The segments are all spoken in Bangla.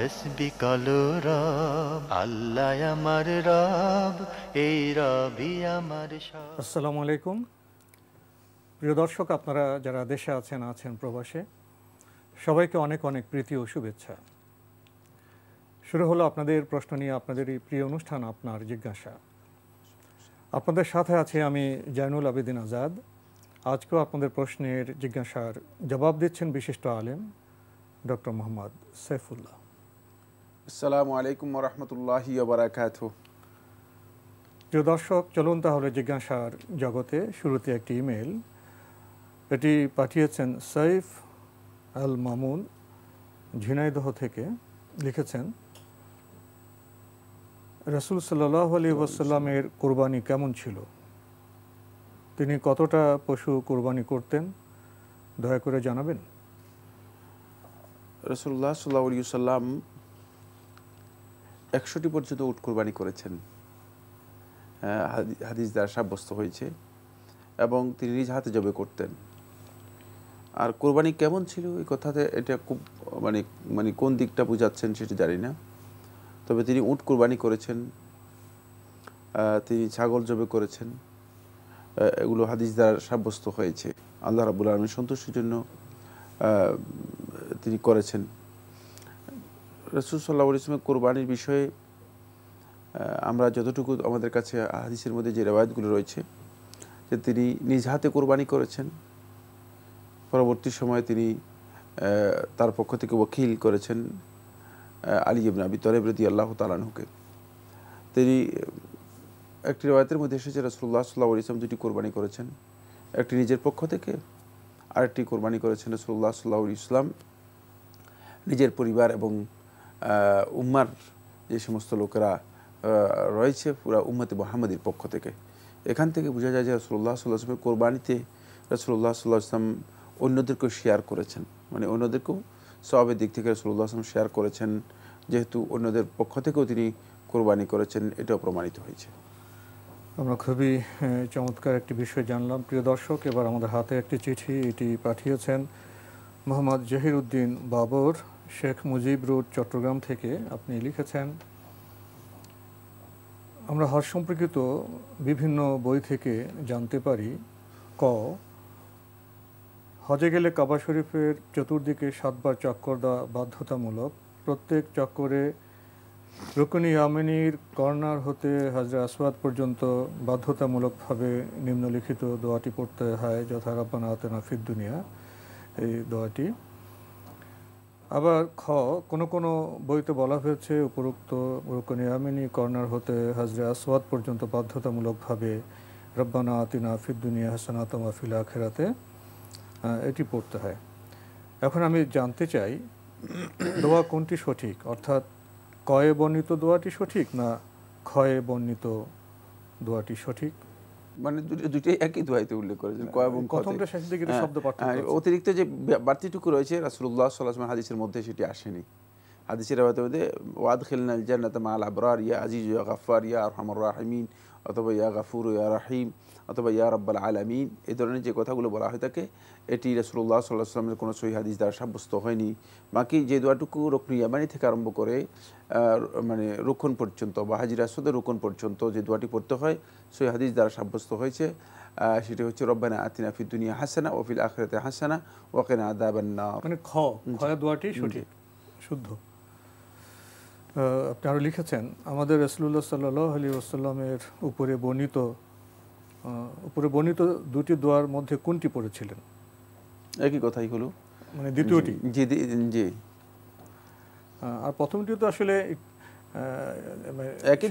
তসবি কালো রব আল্লাহ আমার রব এই রবি আমার সব আসসালামু আলাইকুম প্রিয় দর্শক আপনারা যারা দেশে আছেন আছেন প্রবাসে সবাইকে অনেক অনেক প্রীতি ও শুভেচ্ছা শুরু হলো আপনাদের প্রশ্ন নিয়ে আপনাদের এই প্রিয় অনুষ্ঠান আপনার জিজ্ঞাসা আপনাদের সাথে আছে আমি জয়নুল আবেদিন আজাদ আজকেও আপনাদের প্রশ্নের জিজ্ঞাসার জবাব দিচ্ছেন বিশিষ্ট আলেম ডক্টর মোহাম্মদ সাইফুল্লাহ আসসালামু আলাইকুম রহমতুল্লাহি বারাকাত প্রিয় দর্শক চলুন তাহলে জিজ্ঞাসার জগতে শুরুতে একটি ইমেল এটি পাঠিয়েছেন সাইফ আল মামুন ঝিনাইদহ থেকে লিখেছেন রসুল সাল্লাহ আলী কোরবানি কেমন ছিল তিনি কতটা পশু কোরবানি করতেন দয়া করে জানাবেন রসুল্লাহ সাল্লাহ সাল্লাম একশোটি পর্যন্ত উট কোরবানি করেছেন হাদিস দ্বারা সাব্যস্ত হয়েছে এবং তিনি নিজ হাতে জবে করতেন আর কোরবানি কেমন ছিল এই কথাতে এটা খুব মানে মানে কোন দিকটা বোঝাচ্ছেন সেটা জানি না তবে তিনি উট কোরবানি করেছেন তিনি ছাগল জবে করেছেন এগুলো হাদিস দ্বারা সাব্যস্ত হয়েছে আল্লাহ রাবুল আলমীর সন্তুষ্টির জন্য তিনি করেছেন রসুল সাল্লাহ ইসলামের কোরবানির বিষয়ে আমরা যতটুকু আমাদের কাছে হাদিসের মধ্যে যে রেওয়ায়তগুলো রয়েছে যে তিনি নিজ হাতে কোরবানি করেছেন পরবর্তী সময়ে তিনি তার পক্ষ থেকে ওকিল করেছেন আলী ইবনা আবি তলেব রদি আল্লাহ তালানহুকে তিনি একটি রেওয়ায়তের মধ্যে এসেছে রসুল্লাহ সাল্লাহ ইসলাম দুটি কোরবানি করেছেন একটি নিজের পক্ষ থেকে আরেকটি কোরবানি করেছেন রসুল্লাহ সাল্লাহ ইসলাম নিজের পরিবার এবং উম্মার যে সমস্ত লোকেরা রয়েছে পুরা উম্মতে মোহাম্মদীর পক্ষ থেকে এখান থেকে বোঝা যায় যে রসুল্লাহ আসলামের কোরবানিতে রসুল্লাহ সাল্লাহ আসলাম অন্যদেরকেও শেয়ার করেছেন মানে অন্যদেরকেও সবের দিক থেকে রসুল্লাহ আসলাম শেয়ার করেছেন যেহেতু অন্যদের পক্ষ থেকেও তিনি কোরবানি করেছেন এটাও প্রমাণিত হয়েছে আমরা খুবই চমৎকার একটি বিষয় জানলাম প্রিয় দর্শক এবার আমাদের হাতে একটি চিঠি এটি পাঠিয়েছেন মোহাম্মদ উদ্দিন বাবর শেখ মুজিব রোড চট্টগ্রাম থেকে আপনি লিখেছেন আমরা হজ সম্পর্কিত বিভিন্ন বই থেকে জানতে পারি ক হজে গেলে কাবা শরীফের চতুর্দিকে সাতবার চক্কর দেওয়া বাধ্যতামূলক প্রত্যেক চক্করে রুকুনি আমিনীর কর্নার হতে হাজরা আসওয়াদ পর্যন্ত বাধ্যতামূলকভাবে নিম্নলিখিত দোয়াটি পড়তে হয় যথা রাব্বানা আতেনা ফিদ্দুনিয়া দুনিয়া এই দোয়াটি আবার খ কোনো কোনো বইতে বলা হয়েছে উপরোক্ত রুকনিয়ামিনী কর্নার হতে হাজরে আসওয়াদ পর্যন্ত বাধ্যতামূলকভাবে রব্বানা আতিনা ফিদ্দুনিয়া হাসানাতমা ফিলা খেরাতে এটি পড়তে হয় এখন আমি জানতে চাই দোয়া কোনটি সঠিক অর্থাৎ কয়ে বর্ণিত দোয়াটি সঠিক না ক্ষয়ে বর্ণিত দোয়াটি সঠিক মানে দুইটাই একই দোয়াইতে উল্লেখ করেছেন হ্যাঁ, ক এবং হ্যাঁ, হ্যাঁ, অতিরিক্ত যে বাড়তিটুকু রয়েছে রাসুল্লাহ সাল্লাহ হাদিসের মধ্যে সেটি আসেনি হাদিসের রেবাতে মধ্যে ওয়াদ খেলনাল জান্নাত মাল আবরার ইয়া আজিজ ইয়া গাফার ইয়া আরহামুর রাহমিন অথবা ইয়া গাফুর ইয়া রাহিম অথবা ইয়া রব্বাল আলামিন এই ধরনের যে কথাগুলো বলা হয়ে থাকে এটি রসুল্লাহ সাল্লাহ আসলামের কোনো সহি হাদিস দ্বারা সাব্যস্ত হয়নি বাকি যে দোয়াটুকু রকনি ইয়ামানি থেকে আরম্ভ করে মানে রক্ষণ পর্যন্ত বা হাজির আসদের রক্ষণ পর্যন্ত যে দোয়াটি পড়তে হয় সহি হাদিস দ্বারা সাব্যস্ত হয়েছে সেটি হচ্ছে রব্বানা আতিনা ফি দুনিয়া হাসানা ওফিল আখরাতে হাসানা ওয়াকেনা আদাবান্না মানে খ দোয়াটি সঠিক শুদ্ধ আপনি আরও লিখেছেন আমাদের রসুল্লাহ সাল্লাহ আলী আসাল্লামের উপরে বর্ণিত উপরে বর্ণিত দুটি দোয়ার মধ্যে কোনটি পড়েছিলেন একই কথাই হলো মানে দ্বিতীয়টি জি জি আর প্রথমটি তো আসলে মানে একই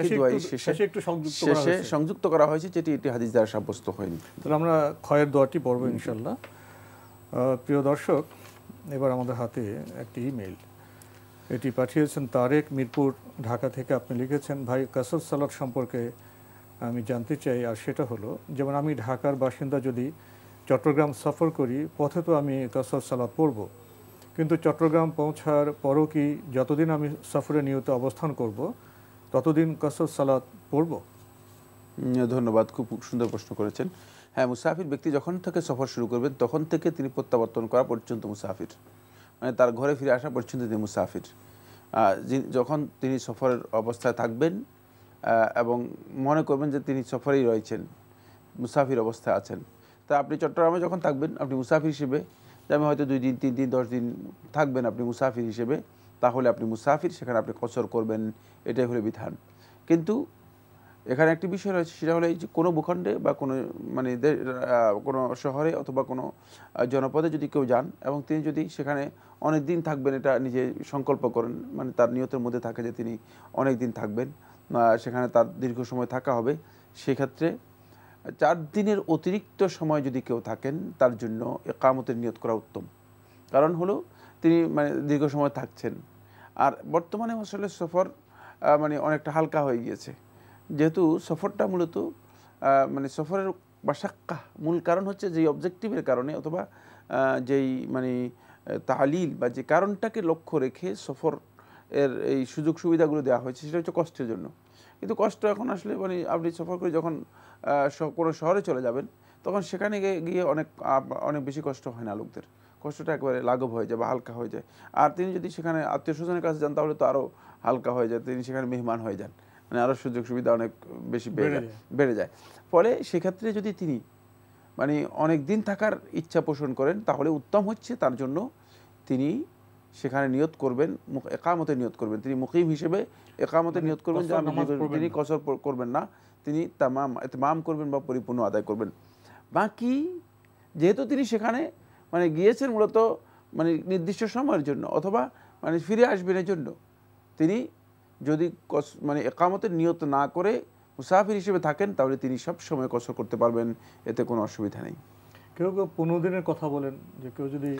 একই দোয়াই শেষে একটু সংযুক্ত করা হয়েছে সংযুক্ত করা হয়েছে যেটি একটি হাদিস দ্বারা সাব্যস্ত হয়নি তাহলে আমরা ক্ষয়ের দোয়াটি পড়ব ইনশাল্লাহ প্রিয় দর্শক এবার আমাদের হাতে একটি ইমেল এটি পাঠিয়েছেন তারেক মিরপুর ঢাকা থেকে আপনি লিখেছেন ভাই কাসর সালাদ সম্পর্কে আমি জানতে চাই আর সেটা হলো যেমন আমি ঢাকার বাসিন্দা যদি চট্টগ্রাম সফর করি পথে তো আমি কাসর সালাদ পড়ব কিন্তু চট্টগ্রাম পৌঁছার পরও কি যতদিন আমি সফরে নিয়ত অবস্থান করব ততদিন কাসর সালাদ পড়ব ধন্যবাদ খুব সুন্দর প্রশ্ন করেছেন হ্যাঁ মুসাফির ব্যক্তি যখন থেকে সফর শুরু করবেন তখন থেকে তিনি প্রত্যাবর্তন করা পর্যন্ত মুসাফির মানে তার ঘরে ফিরে আসা পর্যন্ত তিনি মুসাফির যখন তিনি সফরের অবস্থায় থাকবেন এবং মনে করবেন যে তিনি সফরেই রয়েছেন মুসাফির অবস্থায় আছেন তা আপনি চট্টগ্রামে যখন থাকবেন আপনি মুসাফির হিসেবে যেমন হয়তো দুই দিন তিন দিন দশ দিন থাকবেন আপনি মুসাফির হিসেবে তাহলে আপনি মুসাফির সেখানে আপনি কসর করবেন এটাই হলো বিধান কিন্তু এখানে একটি বিষয় রয়েছে সেটা হলো এই যে কোনো ভূখণ্ডে বা কোনো মানে কোনো শহরে অথবা কোনো জনপদে যদি কেউ যান এবং তিনি যদি সেখানে অনেক দিন থাকবেন এটা নিজে সংকল্প করেন মানে তার নিয়তের মধ্যে থাকে যে তিনি অনেক দিন থাকবেন সেখানে তার দীর্ঘ সময় থাকা হবে সেক্ষেত্রে চার দিনের অতিরিক্ত সময় যদি কেউ থাকেন তার জন্য একামতের নিয়ত করা উত্তম কারণ হলো তিনি মানে দীর্ঘ সময় থাকছেন আর বর্তমানে আসলে সফর মানে অনেকটা হালকা হয়ে গিয়েছে যেহেতু সফরটা মূলত মানে সফরের বাসাক্কা মূল কারণ হচ্ছে যেই অবজেক্টিভের কারণে অথবা যেই মানে তালিল বা যে কারণটাকে লক্ষ্য রেখে সফর এর এই সুযোগ সুবিধাগুলো দেওয়া হয়েছে সেটা হচ্ছে কষ্টের জন্য কিন্তু কষ্ট এখন আসলে মানে আপনি সফর করে যখন কোনো শহরে চলে যাবেন তখন সেখানে গিয়ে অনেক অনেক বেশি কষ্ট হয় না লোকদের কষ্টটা একবারে লাঘব হয়ে যায় বা হালকা হয়ে যায় আর তিনি যদি সেখানে আত্মীয় স্বজনের কাছে যান তাহলে তো আরও হালকা হয়ে যায় তিনি সেখানে মেহমান হয়ে যান মানে আরও সুযোগ সুবিধা অনেক বেশি বেড়ে যায় ফলে সেক্ষেত্রে যদি তিনি মানে অনেক দিন থাকার ইচ্ছা পোষণ করেন তাহলে উত্তম হচ্ছে তার জন্য তিনি সেখানে নিয়ত করবেন একামতে নিয়ত করবেন তিনি মুকিম হিসেবে একামতে মানে নিয়ত করবেন তিনি কসর করবেন না তিনি তামাম এতমাম করবেন বা পরিপূর্ণ আদায় করবেন বাকি যেহেতু তিনি সেখানে মানে গিয়েছেন মূলত মানে নির্দিষ্ট সময়ের জন্য অথবা মানে ফিরে আসবেন এর জন্য তিনি যদি কস মানে একামতের নিয়ত না করে মুসাফির হিসেবে থাকেন তাহলে তিনি সব সময় কসর করতে পারবেন এতে কোনো অসুবিধা নেই কেউ কেউ পনেরো দিনের কথা বলেন যে কেউ যদি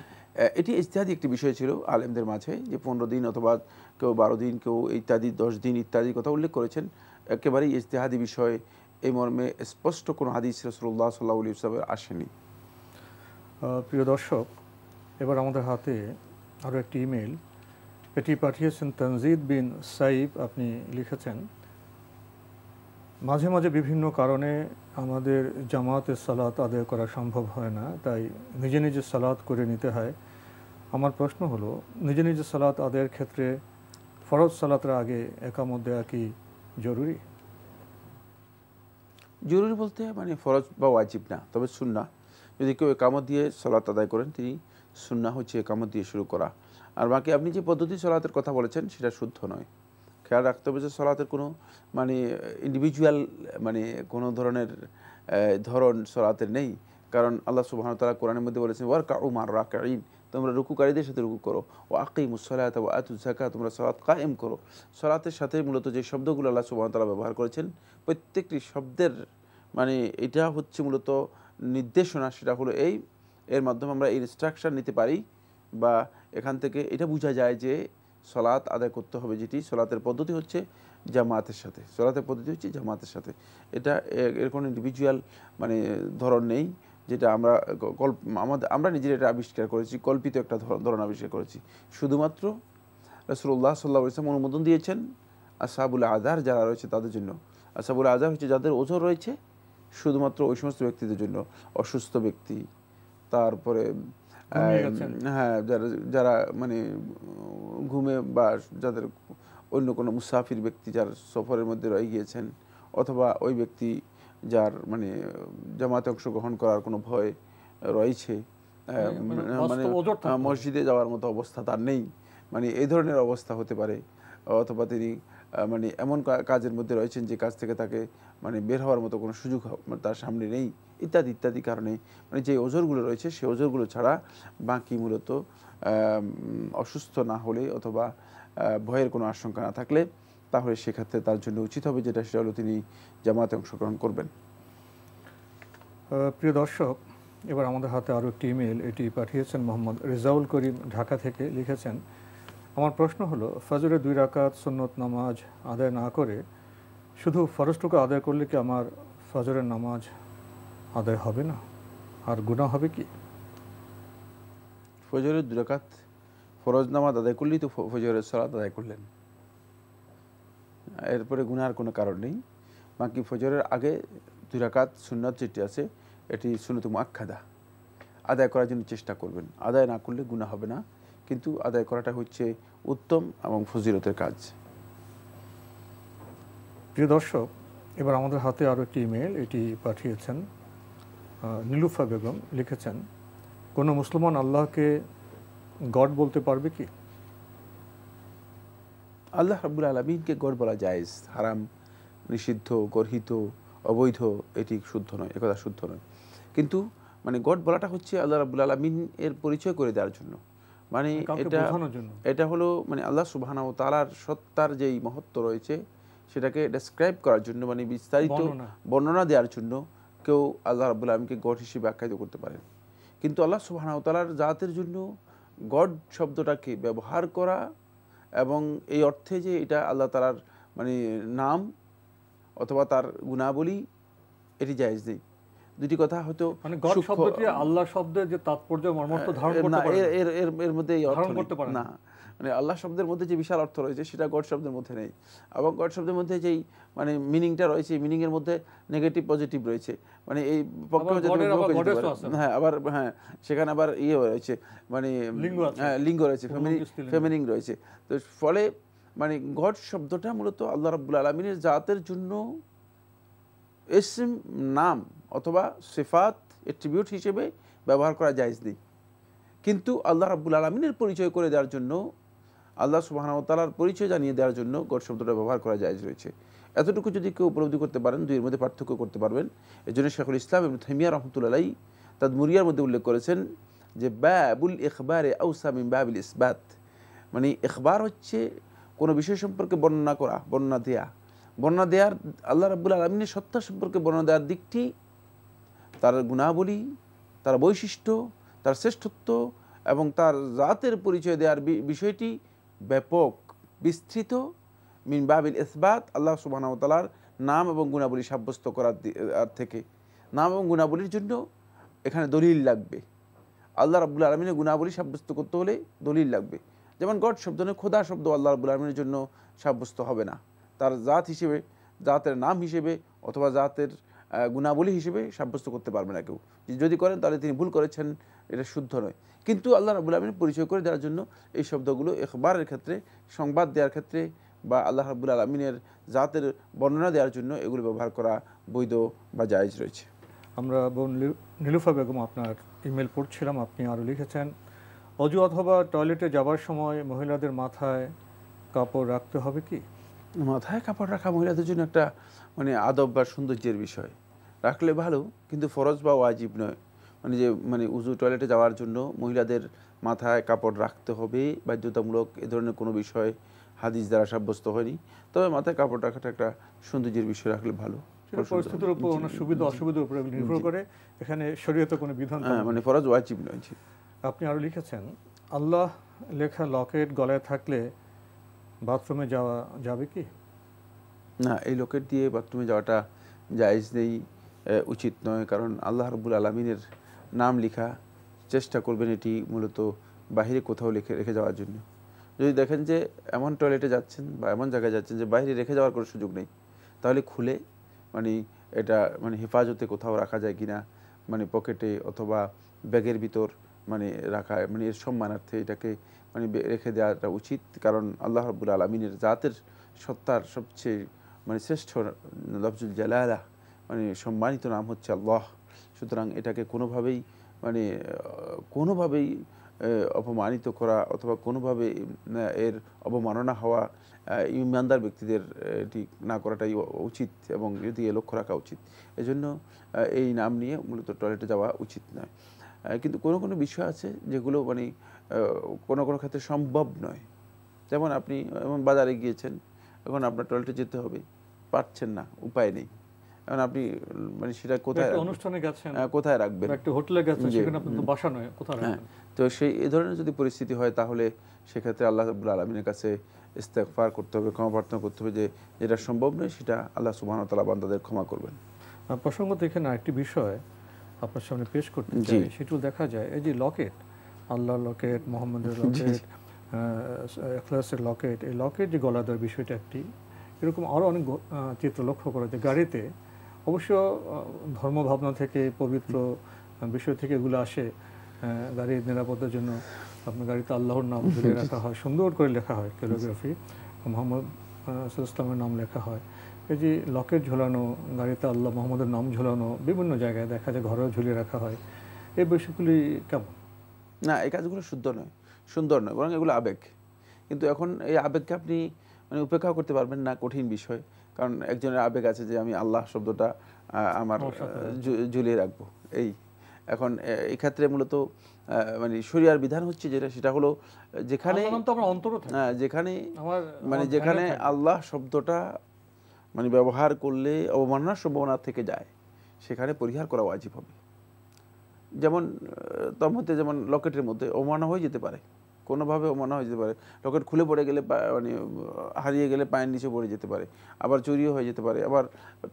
এটি ইত্যাদি একটি বিষয় ছিল আলেমদের মাঝে যে পনেরো দিন অথবা কেউ বারো দিন কেউ ইত্যাদি দশ দিন ইত্যাদি কথা উল্লেখ করেছেন একেবারেই ইজতেহাদি বিষয় এই মর্মে স্পষ্ট কোনো হাদিস রসুল্লাহ সাল্লাহ উলি সাহেবের আসেনি প্রিয় দর্শক এবার আমাদের হাতে আরও একটি ইমেল এটি পাঠিয়েছেন তানজিদ বিন সাইব আপনি লিখেছেন মাঝে মাঝে বিভিন্ন কারণে আমাদের জামাতের সালাত আদায় করা সম্ভব হয় না তাই নিজে নিজে সালাত করে নিতে হয় আমার প্রশ্ন হলো নিজে নিজে সালাত আদায়ের ক্ষেত্রে ফরজ সালাতের আগে একামত দেওয়া কি জরুরি জরুরি বলতে মানে ফরজ বা ওয়াজিব না তবে সুন্না যদি কেউ একামত দিয়ে সালাত আদায় করেন তিনি সুন্না হচ্ছে একামত দিয়ে শুরু করা আর বাকি আপনি যে পদ্ধতি সলাতের কথা বলেছেন সেটা শুদ্ধ নয় খেয়াল রাখতে হবে যে সলাতের কোনো মানে ইন্ডিভিজুয়াল মানে কোনো ধরনের ধরন সলাতের নেই কারণ আল্লাহ সুবাহ তালা কোরআনের মধ্যে বলেছেন ওয়ার কাউ মার রাকাইন তোমরা রুকুকারীদের সাথে রুকু করো ও আকিম সলাত ও আতু জাকা তোমরা সলাৎ কায়েম করো সলাতের সাথে মূলত যে শব্দগুলো আল্লাহ সুবাহ তালা ব্যবহার করেছেন প্রত্যেকটি শব্দের মানে এটা হচ্ছে মূলত নির্দেশনা সেটা হলো এই এর মাধ্যমে আমরা ইনস্ট্রাকশান নিতে পারি বা এখান থেকে এটা বোঝা যায় যে সলাৎ আদায় করতে হবে যেটি সলাতের পদ্ধতি হচ্ছে জামাতের সাথে সলাতের পদ্ধতি হচ্ছে জামাতের সাথে এটা এর কোনো ইন্ডিভিজুয়াল মানে ধরন নেই যেটা আমরা কল্প আমাদের আমরা নিজেরা এটা আবিষ্কার করেছি কল্পিত একটা ধরন আবিষ্কার করেছি শুধুমাত্র রসুল্লাহ সাল্লাহ ইসলাম অনুমোদন দিয়েছেন আসাবুল আজহার যারা রয়েছে তাদের জন্য আসাবুল আজহার হচ্ছে যাদের ওজন রয়েছে শুধুমাত্র ওই সমস্ত ব্যক্তিদের জন্য অসুস্থ ব্যক্তি তারপরে হ্যাঁ যারা যারা মানে ঘুমে বা যাদের অন্য কোনো মুসাফির ব্যক্তি যার সফরের মধ্যে রয়ে গিয়েছেন অথবা ওই ব্যক্তি যার মানে জামাতে অংশগ্রহণ করার কোনো ভয় রয়েছে মানে, মানে, মানে, মানে মসজিদে যাওয়ার মতো অবস্থা তার নেই মানে এই ধরনের অবস্থা হতে পারে অথবা তিনি মানে এমন কাজের মধ্যে রয়েছেন যে কাজ থেকে তাকে মানে বের হওয়ার মতো কোনো সুযোগ মানে তার সামনে নেই ইত্যাদি ইত্যাদি কারণে মানে যে ওজোরগুলো রয়েছে সেই ওজোরগুলো ছাড়া বাকি মূলত অসুস্থ না হলে অথবা ভয়ের কোনো আশঙ্কা না থাকলে তাহলে সেক্ষেত্রে তার জন্য উচিত হবে যেটা সেটা হলো তিনি জামাতে অংশগ্রহণ করবেন প্রিয় দর্শক এবার আমাদের হাতে আরও একটি ইমেল এটি পাঠিয়েছেন মোহাম্মদ রেজাউল করিম ঢাকা থেকে লিখেছেন আমার প্রশ্ন হলো ফজরের দুই রাকাত সুন্নত নামাজ আদায় না করে শুধু ফরজটুকু আদায় করলে কি আমার ফজরের নামাজ আদায় হবে না আর গুণা হবে কি ফজরের দুই রাকাত ফরজ নামাজ আদায় করলেই তো ফজরের সালাদ আদায় করলেন এরপরে গুণার কোনো কারণ নেই বাকি ফজরের আগে দুই রাকাত সুন্নত যেটি আছে এটি সুন্নত মাক্ষাদা আদায় করার জন্য চেষ্টা করবেন আদায় না করলে গুণা হবে না কিন্তু আদায় করাটা হচ্ছে উত্তম এবং ফজিলতের কাজ প্রিয় দর্শক এবার আমাদের হাতে আরও একটি ইমেল এটি পাঠিয়েছেন নীলুফা বেগম লিখেছেন কোনো মুসলমান আল্লাহকে গড বলতে পারবে কি আল্লাহ হাবুল আলমিনকে গড় বলা যায় হারাম নিষিদ্ধ গর্হিত অবৈধ এটি শুদ্ধ নয় একথা শুদ্ধ নয় কিন্তু মানে গড বলাটা হচ্ছে আল্লাহ রাবুল আলমিন এর পরিচয় করে দেওয়ার জন্য মানে, মানে এটা এটা হলো মানে আল্লাহ সুবাহানা ও তালার সত্তার যেই মহত্ব রয়েছে সেটাকে ডেসক্রাইব করার জন্য মানে বিস্তারিত বর্ণনা দেওয়ার জন্য কেউ আল্লাহ রাবুল আলমকে গড হিসেবে আখ্যায়িত করতে পারেন কিন্তু আল্লাহ সুবাহানা ও তালার জাতের জন্য গড শব্দটাকে ব্যবহার করা এবং এই অর্থে যে এটা আল্লাহ তালার মানে নাম অথবা তার গুণাবলী এটি জায়জ নেই দুটি কথা হয়তো মানে আল্লাহ শব্দের যে তাৎপর্য এর মধ্যে না মানে আল্লাহ শব্দের মধ্যে যে বিশাল অর্থ রয়েছে সেটা গড শব্দের মধ্যে নেই এবং গড শব্দের মধ্যে যেই মানে মিনিংটা রয়েছে মিনিং এর মধ্যে নেগেটিভ পজিটিভ রয়েছে মানে এই পক্ষে হ্যাঁ আবার হ্যাঁ সেখানে আবার ইয়ে রয়েছে মানে হ্যাঁ, লিঙ্গ রয়েছে ফেমিনিং রয়েছে তো ফলে মানে গড শব্দটা মূলত আল্লাহ রাবুল আলমিনের জাতের জন্য এসিম নাম অথবা সেফাত অ্যাট্রিবিউট হিসেবে ব্যবহার করা জায়জ নেই কিন্তু আল্লাহ রাবুল আলমিনের পরিচয় করে দেওয়ার জন্য আল্লাহ সুবাহানতালার পরিচয় জানিয়ে দেওয়ার জন্য গড শব্দটা ব্যবহার করা জায়জ রয়েছে এতটুকু যদি কেউ উপলব্ধি করতে পারেন দুইয়ের মধ্যে পার্থক্য করতে পারবেন এই জন্য শেখুল ইসলাম এবং থেমিয়া রহমতুল্লাহ তাদ মুরিয়ার মধ্যে উল্লেখ করেছেন যে ব্যাবুল এখবারে আউসামিম ব্যাবুল ইসবাত মানে এখবার হচ্ছে কোনো বিষয় সম্পর্কে বর্ণনা করা বর্ণনা দেয়া বর্ণনা দেওয়ার আল্লাহ রাবুল আলমিনের সত্তা সম্পর্কে বর্ণনা দেওয়ার দিকটি তার গুণাবলী তার বৈশিষ্ট্য তার শ্রেষ্ঠত্ব এবং তার জাতের পরিচয় দেওয়ার বিষয়টি ব্যাপক বিস্তৃত মিন বাবিল ইসবাত আল্লাহ সুবাহতালার নাম এবং গুণাবলী সাব্যস্ত করার থেকে নাম এবং গুণাবলীর জন্য এখানে দলিল লাগবে আল্লাহ রাবুল আলমিনের গুণাবলী সাব্যস্ত করতে হলে দলিল লাগবে যেমন গড শব্দ নয় খোদা শব্দ আল্লাহ রাবুল আলমিনের জন্য সাব্যস্ত হবে না তার জাত হিসেবে জাতের নাম হিসেবে অথবা জাতের গুণাবলী হিসেবে সাব্যস্ত করতে পারবে না কেউ যদি করেন তাহলে তিনি ভুল করেছেন এটা শুদ্ধ নয় কিন্তু আল্লাহ রাবুল আলমিন পরিচয় করে দেওয়ার জন্য এই শব্দগুলো এখবারের ক্ষেত্রে সংবাদ দেওয়ার ক্ষেত্রে বা আল্লাহ রাবুল আলমিনের জাতের বর্ণনা দেওয়ার জন্য এগুলো ব্যবহার করা বৈধ বা জায়জ রয়েছে আমরা বোন নীলুফা বেগম আপনার ইমেল পড়ছিলাম আপনি আরও লিখেছেন অজু অথবা টয়লেটে যাবার সময় মহিলাদের মাথায় কাপড় রাখতে হবে কি মাথায় কাপড় রাখা মহিলাদের জন্য একটা মানে আদব বা সৌন্দর্যের বিষয় রাখলে ভালো কিন্তু ফরজ বা ওয়াজিব নয় মানে যে মানে উজু টয়লেটে যাওয়ার জন্য মহিলাদের মাথায় কাপড় রাখতে হবে বাধ্যতামূলক এ ধরনের কোনো বিষয় হাদিস দ্বারা সাব্যস্ত হয়নি তবে মাথায় কাপড় রাখাটা একটা সৌন্দর্যের বিষয় রাখলে ভালো পরিস্থিতির উপর সুবিধা অসুবিধার উপর নির্ভর করে এখানে শরীয়তে কোনো বিধান হ্যাঁ, মানে ফরজ ওয়াজিব নয় আপনি আরও লিখেছেন আল্লাহ লেখা লকেট গলায় থাকলে বাথরুমে যাওয়া যাবে কি না এই লকেট দিয়ে বাথরুমে যাওয়াটা জায়েজ নেই উচিত নয় কারণ আল্লাহ রবুল আলমিনের নাম লেখা চেষ্টা করবেন এটি মূলত বাহিরে কোথাও লেখে রেখে যাওয়ার জন্য যদি দেখেন যে এমন টয়লেটে যাচ্ছেন বা এমন জায়গায় যাচ্ছেন যে বাইরে রেখে যাওয়ার কোনো সুযোগ নেই তাহলে খুলে মানে এটা মানে হেফাজতে কোথাও রাখা যায় কিনা মানে পকেটে অথবা ব্যাগের ভিতর মানে রাখা মানে এর সম্মানার্থে এটাকে মানে রেখে দেওয়াটা উচিত কারণ আল্লাহ রবুল আলমিনের জাতের সত্তার সবচেয়ে মানে শ্রেষ্ঠ লফজুল জালালা মানে সম্মানিত নাম হচ্ছে আল্লাহ সুতরাং এটাকে কোনোভাবেই মানে কোনোভাবেই অপমানিত করা অথবা কোনোভাবে এর অবমাননা হওয়া ইমানদার ব্যক্তিদের এটি না করাটাই উচিত এবং যদি এ লক্ষ্য রাখা উচিত এজন্য এই নাম নিয়ে মূলত টয়লেটে যাওয়া উচিত নয় কিন্তু কোনো কোনো বিষয় আছে যেগুলো মানে কোনো কোনো ক্ষেত্রে সম্ভব নয় যেমন আপনি বাজারে গিয়েছেন এখন আপনার টয়লেটে যেতে হবে পারছেন না উপায় নেই এখন আপনি মানে সেটা কোথায় অনুষ্ঠানে গেছেন হ্যাঁ, কোথায় রাখবেন একটা হোটেলে গেছেন সেখানে আপনার তো বাসা নয় কোথায় হ্যাঁ। রাখবেন তো সেই এ ধরনের যদি পরিস্থিতি হয় তাহলে সেক্ষেত্রে আল্লাহ রাবুল আলমিনের কাছে ইস্তেকফার করতে হবে ক্ষমা প্রার্থনা করতে হবে যে যেটা সম্ভব নয় সেটা আল্লাহ সুবাহতালা বান্দাদের ক্ষমা করবেন প্রসঙ্গত এখানে একটি বিষয় আপনার সামনে পেশ করতে চাই সেটিও দেখা যায় এই যে লকেট আল্লাহ লকেট মোহাম্মদের লকেট এখলাসের লকেট এই লকেট যে গলা দেওয়ার বিষয়টা একটি এরকম আরও অনেক চিত্র লক্ষ্য করা যায় গাড়িতে অবশ্য ধর্মভাবনা থেকে পবিত্র বিষয় থেকে এগুলো আসে গাড়ির নিরাপত্তার জন্য আপনার গাড়িতে আল্লাহর নাম ধরে রাখা হয় সুন্দর করে লেখা হয় ক্যালোগ্রাফি মোহাম্মদ ইসলামের নাম লেখা হয় এই যে লকেট ঝোলানো গাড়িতে আল্লাহ মোহাম্মদের নাম ঝোলানো বিভিন্ন জায়গায় দেখা যায় ঘরেও ঝুলিয়ে রাখা হয় এই বিষয়গুলি কেমন না এই কাজগুলো শুদ্ধ নয় সুন্দর নয় বরং এগুলো আবেগ কিন্তু এখন এই আবেগকে আপনি মানে উপেক্ষা করতে পারবেন না কঠিন বিষয় কারণ একজনের আবেগ আছে যে আমি আল্লাহ শব্দটা আমার ঝুলিয়ে রাখবো এই এখন এই ক্ষেত্রে মূলত মানে শরিয়ার বিধান হচ্ছে যেটা সেটা হলো যেখানে হ্যাঁ, যেখানে মানে যেখানে আল্লাহ শব্দটা মানে ব্যবহার করলে অবমাননার সম্ভাবনা থেকে যায় সেখানে পরিহার করা ওয়াজিব হবে যেমন তার মধ্যে যেমন লকেটের মধ্যে অবমাননা হয়ে যেতে পারে কোনোভাবে মনে হয়ে যেতে পারে লকেট খুলে পড়ে গেলে মানে হারিয়ে গেলে পায়ের নিচে পড়ে যেতে পারে আবার চুরিও হয়ে যেতে পারে আবার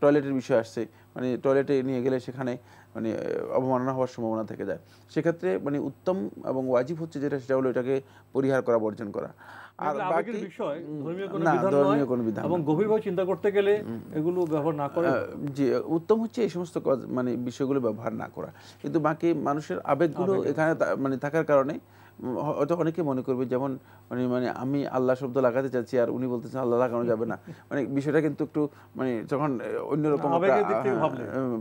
টয়লেটের বিষয় আসছে মানে টয়লেটে নিয়ে গেলে সেখানে মানে অবমাননা হওয়ার সম্ভাবনা থেকে যায় সেক্ষেত্রে মানে উত্তম এবং ওয়াজিব হচ্ছে যেটা সেটা হলো এটাকে পরিহার করা বর্জন করা আর বাকি ধর্মীয় কোনো বিধান এবং গভীরভাবে চিন্তা করতে গেলে এগুলো ব্যবহার না করা যে উত্তম হচ্ছে এই সমস্ত মানে বিষয়গুলো ব্যবহার না করা কিন্তু বাকি মানুষের আবেগগুলো এখানে মানে থাকার কারণে হয়তো অনেকে মনে করবে যেমন মানে মানে আমি আল্লাহ শব্দ লাগাতে চাচ্ছি আর উনি বলতেছেন আল্লাহ লাগানো যাবে না মানে বিষয়টা কিন্তু একটু মানে যখন অন্যরকম হ্যাঁ,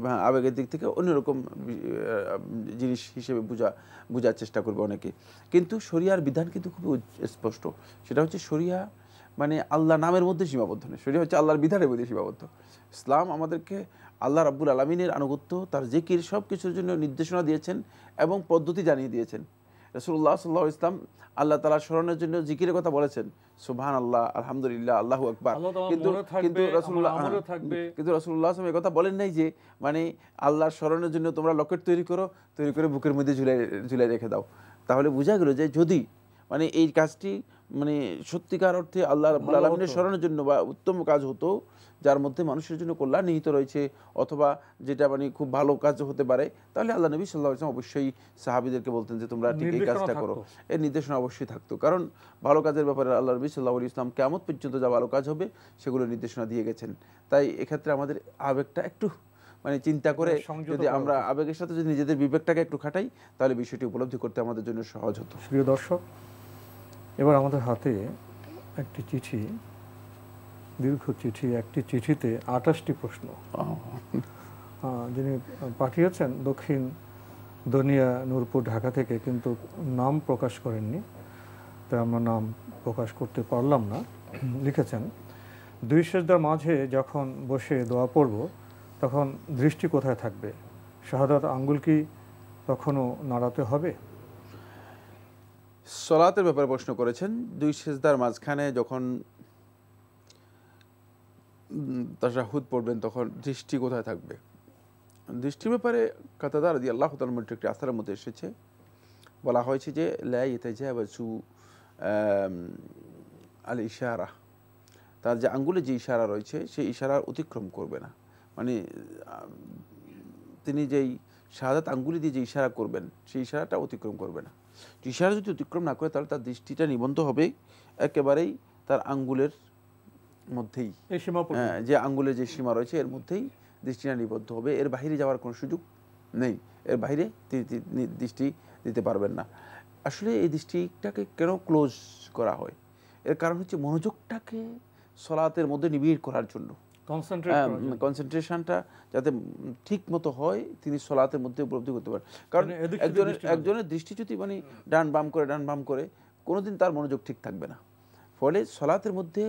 হ্যাঁ, আবেগের দিক থেকে অন্যরকম জিনিস হিসেবে বোঝা বোঝার চেষ্টা করবে অনেকে কিন্তু শরিয়ার বিধান কিন্তু খুবই স্পষ্ট সেটা হচ্ছে শরিয়া মানে আল্লাহ নামের মধ্যে সীমাবদ্ধ নেই শরিয়া হচ্ছে আল্লাহর বিধানের মধ্যে সীমাবদ্ধ ইসলাম আমাদেরকে আল্লাহ রাব্বুল আলমিনের আনুগত্য তার জেকির সব কিছুর জন্য নির্দেশনা দিয়েছেন এবং পদ্ধতি জানিয়ে দিয়েছেন রসুল্লাহ সাল্লাহ ইসলাম আল্লাহ তালা স্মরণের জন্য জিকিরের কথা বলেছেন সুবহান আল্লাহ আলহামদুলিল্লাহ আল্লাহ আকবর কিন্তু কিন্তু রসুল্লাহ হ্যাঁ, কিন্তু রসুল্লাহ আসলাম কথা বলেন নাই যে মানে আল্লাহর স্মরণের জন্য তোমরা লকেট তৈরি করো তৈরি করে বুকের মধ্যে ঝুলাই ঝুলাই রেখে দাও তাহলে বোঝা গেলো যে যদি মানে এই কাজটি মানে সত্যিকার অর্থে আল্লাহ রাবুল আলমিনের স্মরণের জন্য বা উত্তম কাজ হতো যার মধ্যে মানুষের জন্য কল্যাণ নিহিত রয়েছে অথবা যেটা মানে খুব ভালো কাজ হতে পারে তাহলে আল্লাহ নবী সাল্লাহ ইসলাম অবশ্যই সাহাবিদেরকে বলতেন যে তোমরা ঠিক এই কাজটা করো এর নির্দেশনা অবশ্যই থাকতো কারণ ভালো কাজের ব্যাপারে আল্লাহ নবী সাল্লাহ ইসলাম কেমন পর্যন্ত যা ভালো কাজ হবে সেগুলো নির্দেশনা দিয়ে গেছেন তাই এক্ষেত্রে আমাদের আবেগটা একটু মানে চিন্তা করে মানে যদি আমরা আবেগের সাথে যদি নিজেদের বিবেকটাকে একটু খাটাই তাহলে বিষয়টি উপলব্ধি করতে আমাদের জন্য সহজ হতো প্রিয় দর্শক এবার আমাদের হাতে একটি চিঠি দীর্ঘ চিঠি একটি চিঠিতে আঠাশটি প্রশ্ন যিনি পাঠিয়েছেন দক্ষিণ দনিয়া নূরপুর ঢাকা থেকে কিন্তু নাম প্রকাশ করেননি তাই আমরা নাম প্রকাশ করতে পারলাম না লিখেছেন দুই সেজদার মাঝে যখন বসে দোয়া পড়ব তখন দৃষ্টি কোথায় থাকবে শাহাদ আঙ্গুল কি তখনও নাড়াতে হবে সলাতের ব্যাপারে প্রশ্ন করেছেন দুই সেজদার মাঝখানে যখন তাশাহুদ পড়বেন তখন দৃষ্টি কোথায় থাকবে দৃষ্টির ব্যাপারে কাতাদার দি আল্লাহ তালমন্ত্রী একটি আস্থার মধ্যে এসেছে বলা হয়েছে যে লাইতেজা বাসু আল ইশারা তার যে আঙ্গুলে যে ইশারা রয়েছে সেই ইশারা অতিক্রম করবে না মানে তিনি যেই শাহাদাত আঙ্গুলি দিয়ে যে ইশারা করবেন সেই ইশারাটা অতিক্রম করবে না ইশারা যদি অতিক্রম না করে তাহলে তার দৃষ্টিটা নিবন্ধ হবে একেবারেই তার আঙ্গুলের মধ্যেই হ্যাঁ, যে আঙ্গুলের যে সীমা রয়েছে এর মধ্যেই দৃষ্টিটা নিবদ্ধ হবে এর বাহিরে যাওয়ার কোনো সুযোগ নেই এর বাইরে দৃষ্টি দিতে পারবেন না আসলে এই দৃষ্টিটাকে কেন ক্লোজ করা হয় এর কারণ হচ্ছে মনোযোগটাকে সলাতের মধ্যে নিবিড় করার জন্য কনসেন্ট্রেশনটা যাতে ঠিক মতো হয় তিনি সলাতের মধ্যে উপলব্ধি করতে পারেন কারণ মানে একজনের একজনের দৃষ্টি যদি মানে ডান বাম করে ডান বাম করে কোনোদিন তার মনোযোগ ঠিক থাকবে না ফলে সলাতের মধ্যে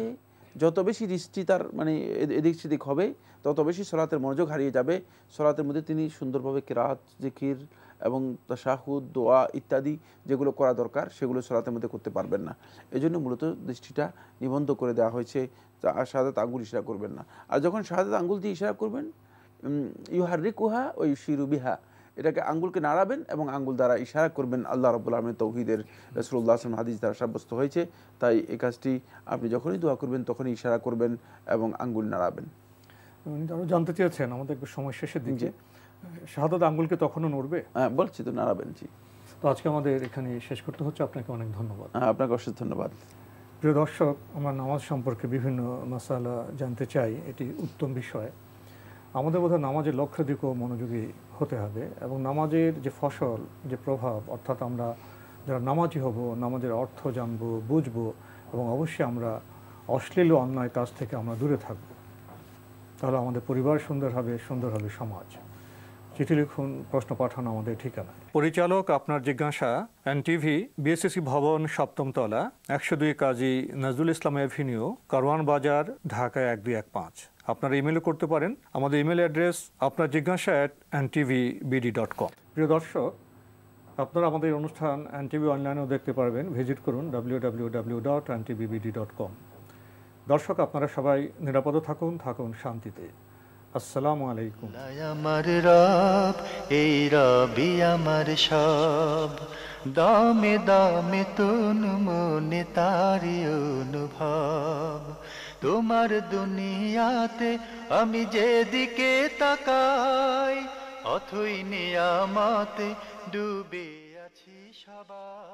যত বেশি দৃষ্টি তার মানে এদিক সেদিক হবে তত বেশি সলাতের মনোযোগ হারিয়ে যাবে সলাতের মধ্যে তিনি সুন্দরভাবে কেরাত জিকির এবং তাশাহুদ দোয়া ইত্যাদি যেগুলো করা দরকার সেগুলো সলাতের মধ্যে করতে পারবেন না এজন্য মূলত দৃষ্টিটা নিবন্ধ করে দেওয়া হয়েছে আর শাহাদাত আঙ্গুল ইশারা করবেন না আর যখন শাহাদাত আঙ্গুল দিয়ে ইশারা করবেন ইউহারিকুহা ও বিহা এটাকে আঙ্গুলকে নাড়াবেন এবং আঙ্গুল দ্বারা ইশারা করবেন আল্লাহ রবুল আলমের তৌহিদের রসুল্লাহ আসলাম হাদিস দ্বারা সাব্যস্ত হয়েছে তাই এই কাজটি আপনি যখনই দোয়া করবেন তখনই ইশারা করবেন এবং আঙ্গুল নাড়াবেন জানতে চেয়েছেন আমাদের একটু সময় শেষের দিকে শাহাদ আঙ্গুলকে তখনও নড়বে হ্যাঁ বলছি তো নাড়াবেন জি তো আজকে আমাদের এখানে শেষ করতে হচ্ছে আপনাকে অনেক ধন্যবাদ হ্যাঁ আপনাকে অশেষ ধন্যবাদ প্রিয় দর্শক আমরা নামাজ সম্পর্কে বিভিন্ন মশালা জানতে চাই এটি উত্তম বিষয় আমাদের বোধহয় নামাজের লক্ষ্য দিকও মনোযোগী হতে হবে এবং নামাজের যে ফসল যে প্রভাব অর্থাৎ আমরা যারা নামাজি হব নামাজের অর্থ জানব বুঝব এবং অবশ্যই আমরা অশ্লীল অন্যায় কাজ থেকে আমরা দূরে থাকব তাহলে আমাদের পরিবার সুন্দর হবে সুন্দর হবে সমাজ চিঠি লিখুন প্রশ্ন পাঠান আমাদের ঠিকানা পরিচালক আপনার জিজ্ঞাসা এন টিভি বিএসএসি ভবন সপ্তমতলা একশো দুই কাজী নজরুল ইসলাম এভিনিউ কারওয়ান বাজার ঢাকা এক দুই এক পাঁচ আপনারা ইমেলও করতে পারেন আমাদের ইমেল অ্যাড্রেস আপনার জিজ্ঞাসা at TV BD dot com প্রিয় দর্শক আপনারা আমাদের অনুষ্ঠান এন টিভি অনলাইনেও দেখতে পারবেন ভিজিট করুন W W W dot BD dot com দর্শক আপনারা সবাই নিরাপদে থাকুন থাকুন শান্তিতে আসসালামু আলাইকুম আমার রব এই রবি আমার সব দামে দামে তুন মনে তারি অনুভব তোমার দুনিয়াতে আমি যেদিকে তাকাই অথই নিয়ামাতে ডুবে আছি সবাই